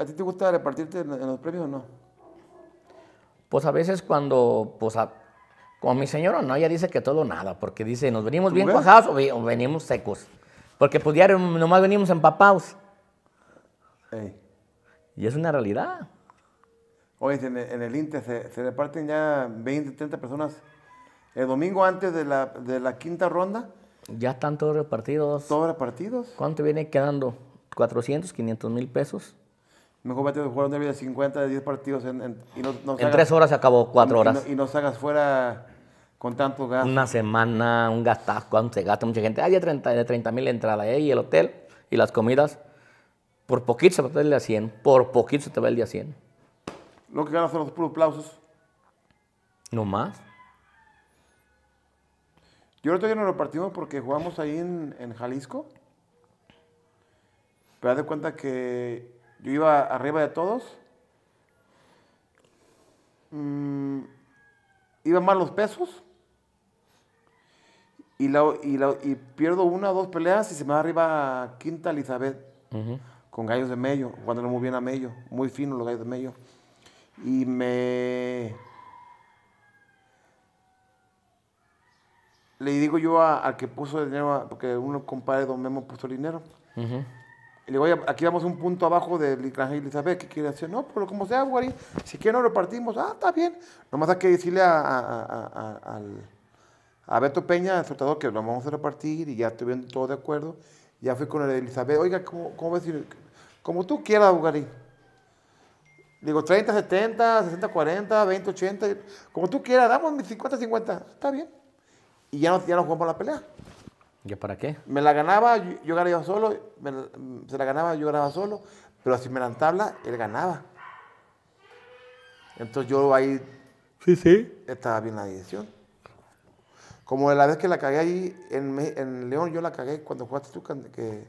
¿A ti te gusta repartirte en los premios o no? Pues a veces cuando, pues a, con mi señora no, ella dice que todo nada, porque dice, nos venimos bien cuajados o, venimos secos. Porque pues nomás venimos empapados. Y es una realidad. Oye, en el, INTE se, reparten ya 20, 30 personas. El domingo antes de la, de la quinta ronda. Ya están todos repartidos. ¿Todos repartidos? ¿Cuánto viene quedando? ¿400, 500 mil pesos? mejor vete a jugar un derby de 50, de 10 partidos en, en, y no, tres horas se acabó, cuatro horas. Y no, salgas fuera con tanto gasto. Una semana, un gastazo, se gasta mucha gente. Hay de 30 mil entradas, y el hotel y las comidas. Por poquito se te va el día 100, por poquito se te va el día 100. Lo que ganas son los puros aplausos. No más. Yo ahorita ya no lo partimos porque jugamos ahí en, en Jalisco. Pero haz de cuenta que yo iba arriba de todos. Mm, iba mal los pesos. Y, y, pierdo una o dos peleas y se me va arriba Quinta Elizabeth con gallos de mello, cuando muy bien a mello, muy fino los gallos de mello. Y me... Le digo yo al que puso el dinero, porque uno compadre Don Memo puso el dinero le digo, aquí vamos un punto abajo de Elizabeth, que quiere hacer? no, pero pues como sea, Guarín, si quiere no lo ah, está bien. Nomás hay que decirle a, Beto Peña, el soltador, que lo vamos a repartir y ya estuvieron todos de acuerdo. Ya fui con el Elizabeth, oiga, ¿cómo, cómo decir? Como tú quieras, Guarín. digo, 30, 70, 60, 40, 20, 80, como tú quieras, damos 50, 50, está bien. Y ya nos ya no jugamos la pelea. ¿Ya para qué? Me la ganaba, yo, yo ganaba solo, se la ganaba, yo ganaba solo, pero si me la tabla, él ganaba. Entonces yo ahí sí, sí. estaba bien la dirección. Como la vez que la cagué ahí en, en León, yo la cagué cuando jugaste tú, que,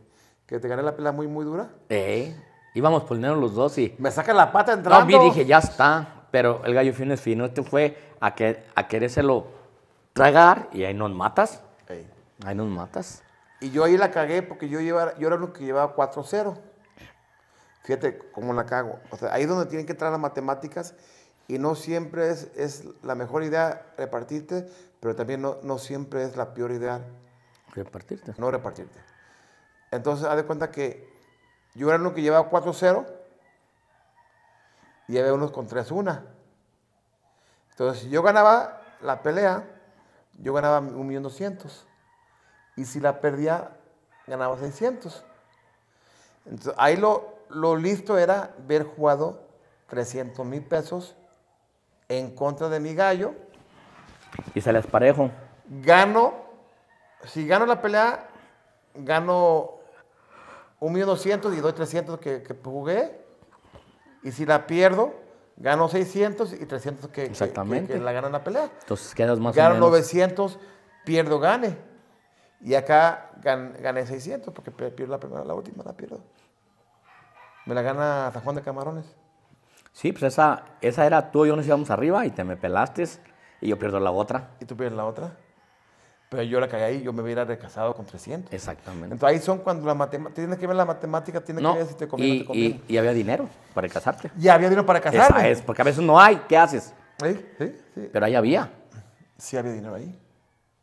que te gané la pelea muy, muy dura. Eh, íbamos poniendo los dos y... Me saca la pata entrando. No, vi, dije, ya está, pero el gallo fino es fino. Este fue a, que, a querérselo tragar y ahí nos matas. Ahí nos matas. Y yo ahí la cagué porque yo, yo era lo que llevaba 4-0. Fíjate cómo la cago. O sea, ahí es donde tienen que entrar las matemáticas y no siempre es, es la mejor idea repartirte, pero también no, no, siempre es la peor idea. Repartirte. No repartirte. Entonces, haz de cuenta que yo era lo que llevaba 4-0 y había unos con 3-1. Entonces, si yo ganaba la pelea, yo ganaba 1.200.000. Y si la perdía, ganaba 600. Entonces, ahí lo, lo listo era ver jugado 300 mil pesos en contra de mi gallo. Y se les parejo. Gano, si gano la pelea, gano 1.200 y doy 300 que, jugué. Y si la pierdo, gano 600 y 300 que, Exactamente. la ganan la pelea. Entonces quedas más Gano 900, pierdo, gane. Y acá gané 600 porque pierdo la primera, la última la pierdo. Me la gana San Juan de Camarones. Sí, pues esa, esa era tú y yo nos íbamos arriba y te me pelaste y yo pierdo la otra. Y tú pierdes la otra. Pero yo la cagué ahí, yo me hubiera recasado con 300. Exactamente. Entonces ahí son cuando la matemática, tienes que ver la matemática, tienes que ver si te conviene y, te conviene. Y, había dinero para casarte. Y había dinero para casarte. Esa es, porque a veces no hay, ¿qué haces? Sí, sí, sí. Pero ahí había. Sí había dinero ahí.